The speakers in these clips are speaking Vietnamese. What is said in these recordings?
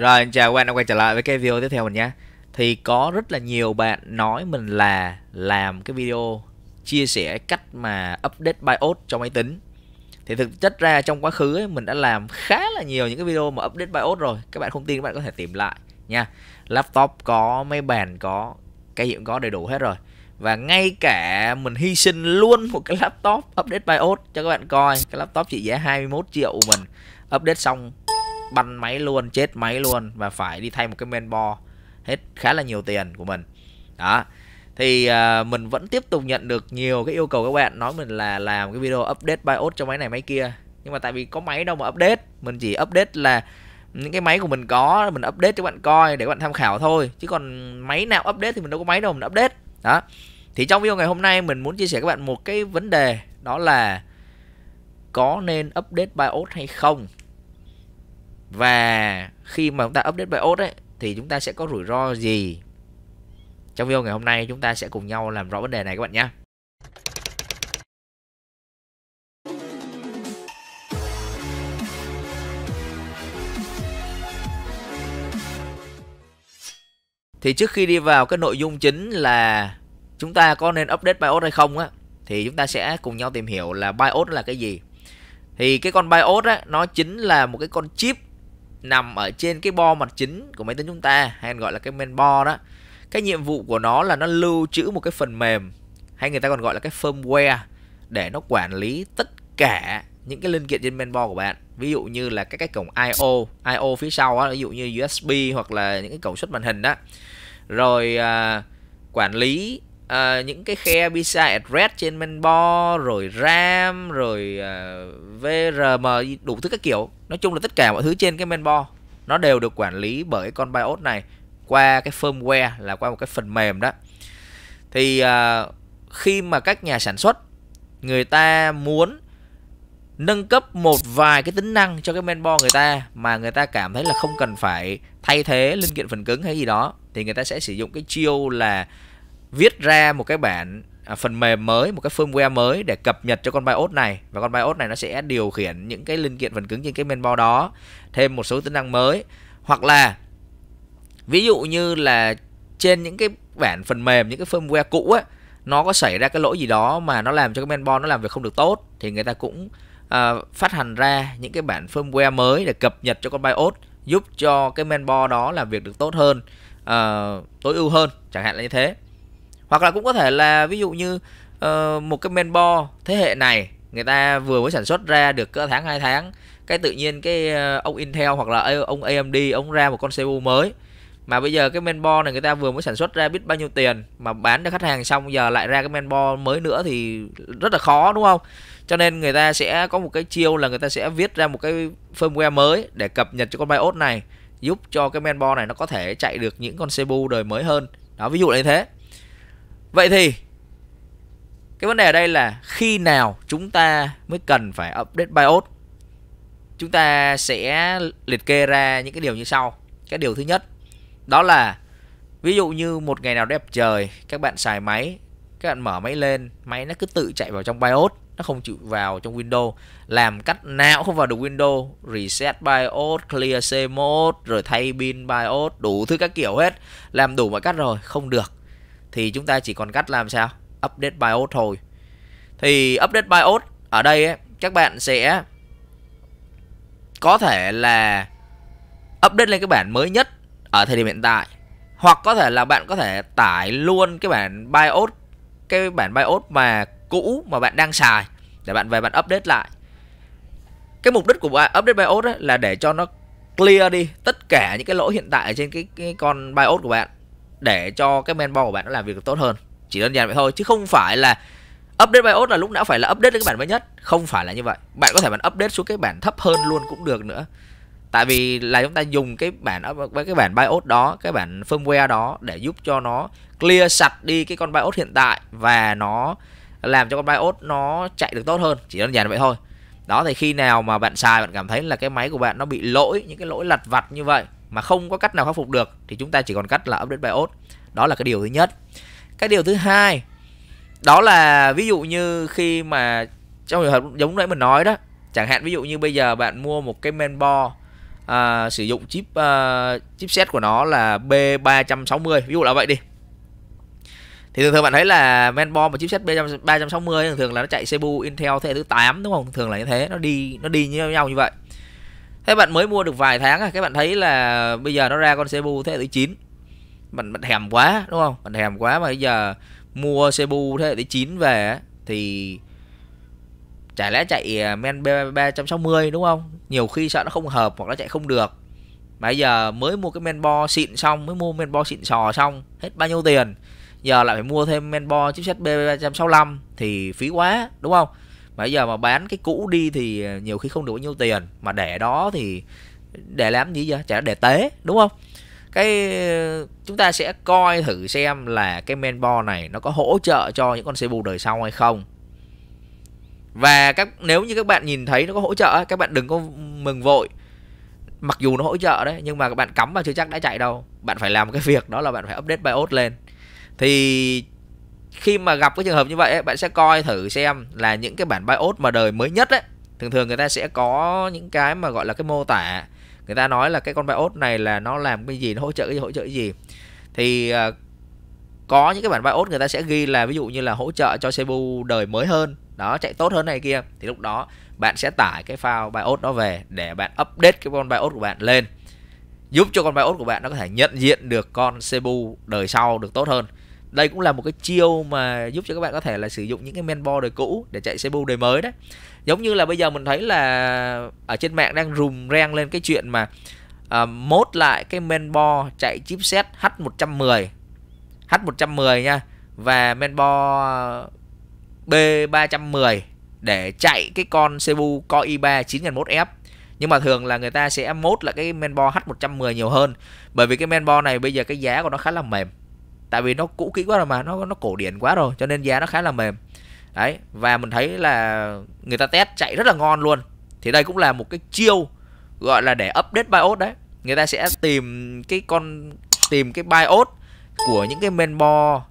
Rồi chào các bạn đã quay trở lại với cái video tiếp theo mình nhé Thì có rất là nhiều bạn nói mình là làm cái video chia sẻ cách mà update BIOS cho máy tính Thì thực chất ra trong quá khứ ấy, mình đã làm khá là nhiều những cái video mà update BIOS rồi Các bạn không tin các bạn có thể tìm lại nha Laptop có, máy bàn có, cái hiện có đầy đủ hết rồi và ngay cả mình hy sinh luôn một cái laptop update BIOS cho các bạn coi Cái laptop trị giá 21 triệu của mình Update xong banh máy luôn chết máy luôn và phải đi thay một cái mainboard hết khá là nhiều tiền của mình đó thì uh, mình vẫn tiếp tục nhận được nhiều cái yêu cầu các bạn nói mình là làm cái video update BIOS cho máy này máy kia nhưng mà tại vì có máy đâu mà update mình chỉ update là những cái máy của mình có mình update cho các bạn coi để các bạn tham khảo thôi chứ còn máy nào update thì mình đâu có máy đâu mình update đó thì trong video ngày hôm nay mình muốn chia sẻ các bạn một cái vấn đề đó là có nên update BIOS hay không và khi mà chúng ta update BIOS ấy thì chúng ta sẽ có rủi ro gì trong video ngày hôm nay chúng ta sẽ cùng nhau làm rõ vấn đề này các bạn nhé thì trước khi đi vào cái nội dung chính là chúng ta có nên update BIOS hay không á thì chúng ta sẽ cùng nhau tìm hiểu là BIOS là cái gì thì cái con BIOS á nó chính là một cái con chip nằm ở trên cái bo mặt chính của máy tính chúng ta hay gọi là cái main bo đó cái nhiệm vụ của nó là nó lưu trữ một cái phần mềm hay người ta còn gọi là cái firmware để nó quản lý tất cả những cái linh kiện trên main bo của bạn ví dụ như là các cái cổng I/O I/O phía sau á ví dụ như USB hoặc là những cái cổng xuất màn hình đó rồi à, quản lý uh, những cái khe PCI address trên mainboard rồi RAM rồi uh, ờ, VRM đủ thứ các kiểu nói chung là tất cả mọi thứ trên cái mainboard nó đều được quản lý bởi con BIOS này qua cái firmware là qua một cái phần mềm đó thì uh, khi mà các nhà sản xuất người ta muốn nâng cấp một vài cái tính năng cho cái mainboard người ta mà người ta cảm thấy là không cần phải thay thế linh kiện phần cứng hay gì đó thì người ta sẽ sử dụng cái chiêu là viết ra một cái bản à, phần mềm mới một cái firmware mới để cập nhật cho con BIOS này và con BIOS này nó sẽ điều khiển những cái linh kiện phần cứng trên cái mainboard đó thêm một số tính năng mới hoặc là ví dụ như là trên những cái bản phần mềm những cái firmware cũ á nó có xảy ra cái lỗi gì đó mà nó làm cho cái mainboard nó làm việc không được tốt thì người ta cũng uh, phát hành ra những cái bản firmware mới để cập nhật cho con BIOS giúp cho cái mainboard đó làm việc được tốt hơn uh, tối ưu hơn chẳng hạn là như thế hoặc là cũng có thể là ví dụ như uh, một cái mainboard thế hệ này người ta vừa mới sản xuất ra được cỡ tháng hai tháng cái tự nhiên cái ờ, ông Intel hoặc là ông AMD ông ra một con CPU mới mà bây giờ cái mainboard này người ta vừa mới sản xuất ra biết bao nhiêu tiền mà bán cho khách hàng xong giờ lại ra cái mainboard mới nữa thì rất là khó đúng không cho nên người ta sẽ có một cái chiêu là người ta sẽ viết ra một cái firmware mới để cập nhật cho con BIOS này giúp cho cái mainboard này nó có thể chạy được những con CPU đời mới hơn đó ví dụ là như thế vậy thì cái vấn đề ở đây là khi nào chúng ta mới cần phải update BIOS chúng ta sẽ liệt kê ra những cái điều như sau cái điều thứ nhất đó là ví dụ như một ngày nào đẹp trời các bạn xài máy các bạn mở máy lên máy nó cứ tự chạy vào trong BIOS nó không chịu vào trong Windows làm cách nào không vào được Windows reset BIOS clear C1 rồi thay pin BIOS đủ thứ các kiểu hết làm đủ mọi cách rồi không được thì chúng ta chỉ còn cách làm sao update BIOS thôi thì update BIOS ở đây ấy, các bạn sẽ có thể là update lên cái bản mới nhất ở thời điểm hiện tại hoặc có thể là bạn có thể tải luôn cái bản BIOS cái bản BIOS mà cũ mà bạn đang xài để bạn về bạn update lại cái mục đích của update BIOS ấy là để cho nó clear đi tất cả những cái lỗi hiện tại ở trên cái, cái con BIOS của bạn để cho cái main của bạn nó làm việc tốt hơn chỉ đơn giản vậy thôi chứ không phải là update BIOS là lúc nào phải là update đến cái bản mới nhất không phải là như vậy bạn có thể bạn update xuống cái bản thấp hơn luôn cũng được nữa tại vì là chúng ta dùng cái bản với cái bản BIOS đó cái bản firmware đó để giúp cho nó clear sạch đi cái con BIOS hiện tại và nó làm cho con BIOS nó chạy được tốt hơn chỉ đơn giản vậy thôi đó thì khi nào mà bạn xài bạn cảm thấy là cái máy của bạn nó bị lỗi những cái lỗi lặt vặt như vậy mà không có cách nào khắc phục được thì chúng ta chỉ còn cách là update BIOS. Đó là cái điều thứ nhất. Cái điều thứ hai đó là ví dụ như khi mà trong trường hợp giống nãy mình nói đó, chẳng hạn ví dụ như bây giờ bạn mua một cái mainboard à, sử dụng chip à, chipset của nó là B360 ví dụ là vậy đi. Thì thường thường bạn thấy là mainboard và chipset B360 thường thường là nó chạy CPU Intel thế hệ thứ 8 đúng không? Thường là như thế, nó đi nó đi như nhau như vậy thế bạn mới mua được vài tháng à? các bạn thấy là bây giờ nó ra con CPU thế hệ thứ 9 bạn bạn hèm quá đúng không bạn hèm quá mà bây giờ mua CPU thế hệ thứ 9 về thì chả lẽ chạy à, men B360 đúng không nhiều khi sợ nó không hợp hoặc nó chạy không được mà bây giờ mới mua cái men bo xịn xong mới mua men bo xịn sò xong hết bao nhiêu tiền giờ lại phải mua thêm men bo chipset B365 thì phí quá đúng không bây giờ mà bán cái cũ đi thì nhiều khi không được bao nhiêu tiền mà để đó thì để làm gì vậy chả để tế đúng không cái chúng ta sẽ coi thử xem là cái men mainboard này nó có hỗ trợ cho những con Cebu đời sau hay không và các nếu như các bạn nhìn thấy nó có hỗ trợ các bạn đừng có mừng vội mặc dù nó hỗ trợ đấy nhưng mà các bạn cắm vào chưa chắc đã chạy đâu bạn phải làm cái việc đó là bạn phải update BIOS lên thì khi mà gặp cái trường hợp như vậy ấy, bạn sẽ coi thử xem là những cái bản BIOS mà đời mới nhất ấy thường thường người ta sẽ có những cái mà gọi là cái mô tả người ta nói là cái con BIOS này là nó làm cái gì nó hỗ trợ cái gì hỗ trợ cái gì thì ờ, có những cái bản BIOS người ta sẽ ghi là ví dụ như là hỗ trợ cho CPU đời mới hơn đó chạy tốt hơn này kia thì lúc đó bạn sẽ tải cái file BIOS đó về để bạn update cái con BIOS của bạn lên giúp cho con BIOS của bạn nó có thể nhận diện được con CPU đời sau được tốt hơn đây cũng là một cái chiêu mà giúp cho các bạn có thể là sử dụng những cái men đời cũ để chạy cpu đời mới đấy giống như là bây giờ mình thấy là ở trên mạng đang rùm rang lên cái chuyện mà uh, mốt lại cái men chạy chipset H110 H110 nha và men B310 để chạy cái con Cebu Core i3 9001F nhưng mà thường là người ta sẽ mốt là cái men H110 nhiều hơn bởi vì cái men này bây giờ cái giá của nó khá là mềm tại vì nó cũ kỹ quá rồi mà nó nó cổ điển quá rồi cho nên giá nó khá là mềm đấy và mình thấy là người ta test chạy rất là ngon luôn thì đây cũng là một cái chiêu gọi là để update BIOS đấy người ta sẽ tìm cái con tìm cái BIOS của những cái mainboard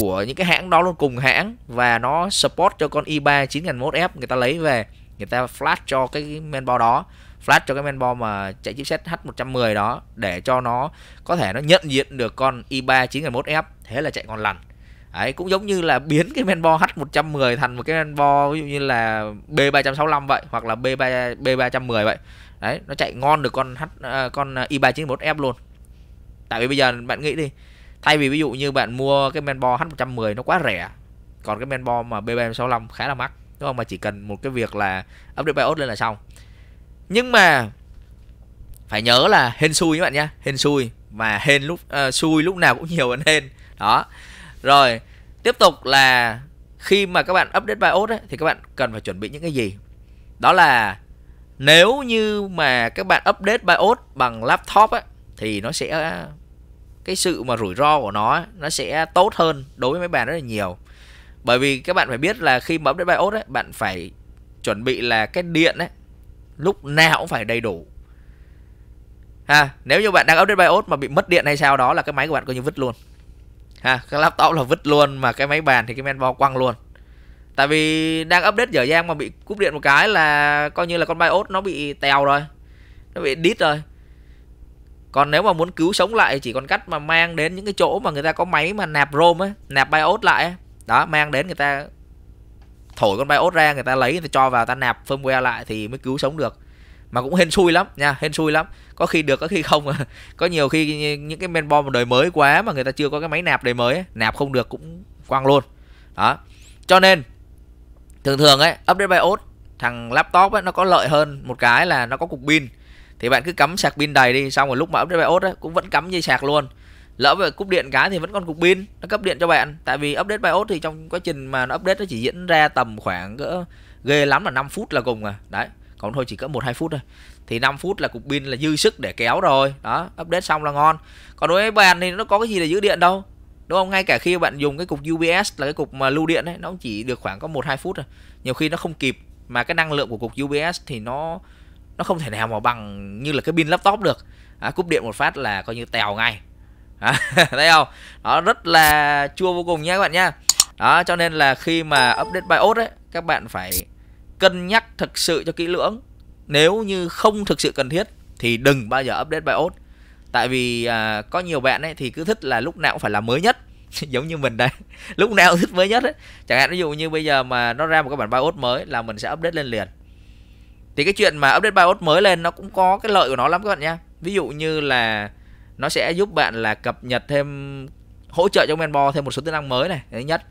của những cái hãng đó luôn cùng hãng và nó support cho con i3 9001F người ta lấy về người ta flash cho cái mainboard đó flash cho cái mainboard mà chạy chipset H110 đó để cho nó có thể nó nhận diện được con i3 921F thế là chạy còn lành Đấy, cũng giống như là biến cái mainboard H110 thành một cái mainboard ví dụ như là B365 vậy hoặc là B3 B310 vậy. Đấy, nó chạy ngon được con H à, con i3 91F luôn. Tại vì bây giờ bạn nghĩ đi, thay vì ví dụ như bạn mua cái mainboard H110 nó quá rẻ, còn cái mainboard mà B365 khá là mắc đúng không mà chỉ cần một cái việc là update BIOS lên là xong nhưng mà phải nhớ là hên xui các bạn nhé, hên xui và hên lúc uh, xui lúc nào cũng nhiều hơn hên đó rồi tiếp tục là khi mà các bạn update BIOS ấy, thì các bạn cần phải chuẩn bị những cái gì đó là nếu như mà các bạn update BIOS bằng laptop ấy, thì nó sẽ cái sự mà rủi ro của nó nó sẽ tốt hơn đối với mấy bạn rất là nhiều bởi vì các bạn phải biết là khi mà update BIOS ấy, bạn phải chuẩn bị là cái điện ấy lúc nào cũng phải đầy đủ ha nếu như bạn đang update BIOS mà bị mất điện hay sao đó là cái máy của bạn coi như vứt luôn ha cái laptop là vứt luôn mà cái máy bàn thì cái men bo quăng luôn tại vì đang update dở dang mà bị cúp điện một cái là coi như là con BIOS nó bị tèo rồi nó bị đít rồi còn nếu mà muốn cứu sống lại chỉ còn cách mà mang đến những cái chỗ mà người ta có máy mà nạp rom ấy nạp BIOS lại ấy, đó mang đến người ta thổi con BIOS ra người ta lấy người ta cho vào ta nạp firmware lại thì mới cứu sống được mà cũng hên xui lắm nha hên xui lắm có khi được có khi không có nhiều khi những cái men bom đời mới quá mà người ta chưa có cái máy nạp đời mới nạp không được cũng quăng luôn đó cho nên thường thường ấy update BIOS thằng laptop ấy nó có lợi hơn một cái là nó có cục pin thì bạn cứ cắm sạc pin đầy đi xong rồi lúc mà update BIOS ấy, cũng vẫn cắm dây sạc luôn lỡ về cúp điện cái thì vẫn còn cục pin nó cấp điện cho bạn tại vì update BIOS thì trong quá trình mà nó update nó chỉ diễn ra tầm khoảng cỡ ghê lắm là 5 phút là cùng à đấy còn thôi chỉ cỡ một hai phút thôi thì 5 phút là cục pin là dư sức để kéo rồi đó update xong là ngon còn đối với bàn thì nó có cái gì để giữ điện đâu đúng không ngay cả khi bạn dùng cái cục UPS là cái cục mà lưu điện ấy nó cũng chỉ được khoảng có một hai phút rồi nhiều khi nó không kịp mà cái năng lượng của cục UPS thì nó nó không thể nào mà bằng như là cái pin laptop được à, cúp điện một phát là coi như tèo ngay à, thấy không nó rất là chua vô cùng nha các bạn nha đó cho nên là khi mà update BIOS ấy các bạn phải cân nhắc thực sự cho kỹ lưỡng nếu như không thực sự cần thiết thì đừng bao giờ update BIOS tại vì à, có nhiều bạn ấy thì cứ thích là lúc nào cũng phải là mới nhất giống như mình đây lúc nào thích mới nhất ấy. chẳng hạn ví dụ như bây giờ mà nó ra một cái bản BIOS mới là mình sẽ update lên liền thì cái chuyện mà update BIOS mới lên nó cũng có cái lợi của nó lắm các bạn nha ví dụ như là nó sẽ giúp bạn là cập nhật thêm hỗ trợ cho Menbo thêm một số tính năng mới này thứ nhất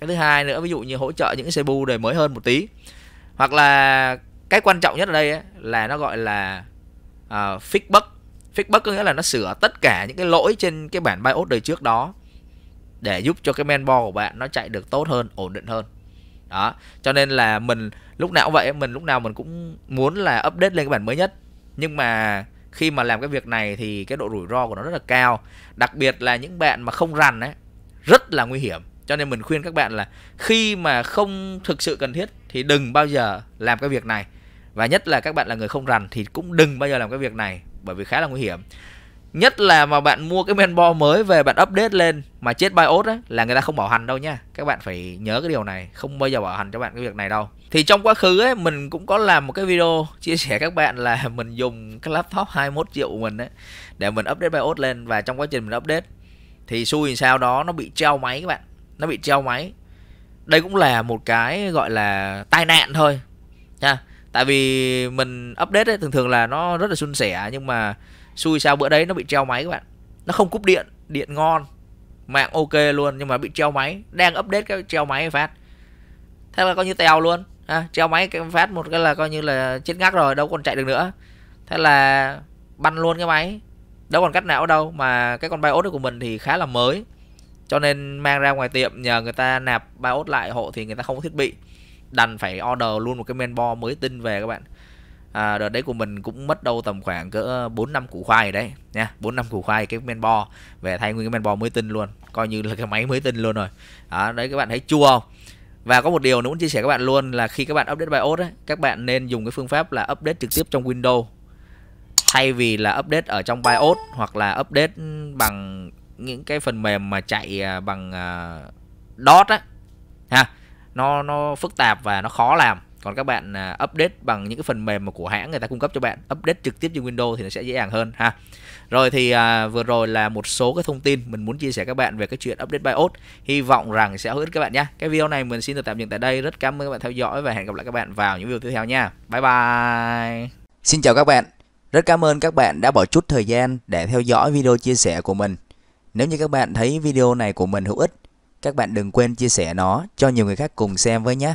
cái thứ hai nữa ví dụ như hỗ trợ những cái CPU đời mới hơn một tí hoặc là cái quan trọng nhất ở đây ấy, là nó gọi là uh, fix bug fix bug có nghĩa là nó sửa tất cả những cái lỗi trên cái bản BIOS đời trước đó để giúp cho cái mainboard của bạn nó chạy được tốt hơn ổn định hơn đó cho nên là mình lúc nào cũng vậy mình lúc nào mình cũng muốn là update lên cái bản mới nhất nhưng mà khi mà làm cái việc này thì cái độ rủi ro của nó rất là cao đặc biệt là những bạn mà không rằn ấy rất là nguy hiểm cho nên mình khuyên các bạn là khi mà không thực sự cần thiết thì đừng bao giờ làm cái việc này và nhất là các bạn là người không rằn thì cũng đừng bao giờ làm cái việc này bởi vì khá là nguy hiểm nhất là mà bạn mua cái mainboard mới về bạn update lên mà chết BIOS á là người ta không bảo hành đâu nha các bạn phải nhớ cái điều này không bao giờ bảo hành cho bạn cái việc này đâu thì trong quá khứ ấy mình cũng có làm một cái video chia sẻ các bạn là mình dùng cái laptop 21 triệu của mình ấy để mình update BIOS lên và trong quá trình mình update thì xui sao đó nó bị treo máy các bạn nó bị treo máy đây cũng là một cái gọi là tai nạn thôi nha tại vì mình update ấy, thường thường là nó rất là suôn sẻ nhưng mà xui sao bữa đấy nó bị treo máy các bạn nó không cúp điện điện ngon mạng ok luôn nhưng mà bị treo máy đang update cái treo máy phát thế là coi như tèo luôn à, treo máy cái phát một cái là coi như là chết ngắc rồi đâu còn chạy được nữa thế là bắn luôn cái máy đâu còn cách nào đâu mà cái con BIOS của mình thì khá là mới cho nên mang ra ngoài tiệm nhờ người ta nạp BIOS lại hộ thì người ta không có thiết bị đành phải order luôn một cái mainboard mới tinh về các bạn à, đợt đấy của mình cũng mất đâu tầm khoảng cỡ bốn năm củ khoai đấy nha bốn năm củ khoai cái men bo về thay nguyên cái men bo mới tinh luôn coi như là cái máy mới tinh luôn rồi đó, đấy các bạn thấy chua không và có một điều nữa muốn chia sẻ các bạn luôn là khi các bạn update BIOS ấy, các bạn nên dùng cái phương pháp là update trực tiếp trong Windows thay vì là update ở trong BIOS hoặc là update bằng những cái phần mềm mà chạy à, bằng uh, à, DOS á ha nó nó phức tạp và nó khó làm còn các bạn à, update bằng những cái phần mềm mà của hãng người ta cung cấp cho bạn update trực tiếp trên Windows thì nó sẽ dễ dàng hơn ha rồi thì à, vừa rồi là một số cái thông tin mình muốn chia sẻ các bạn về cái chuyện update BIOS hy vọng rằng sẽ hữu ích các bạn nhé cái video này mình xin được tạm dừng tại đây rất cảm ơn các bạn theo dõi và hẹn gặp lại các bạn vào những video tiếp theo nha bye bye xin chào các bạn rất cảm ơn các bạn đã bỏ chút thời gian để theo dõi video chia sẻ của mình nếu như các bạn thấy video này của mình hữu ích các bạn đừng quên chia sẻ nó cho nhiều người khác cùng xem với nhé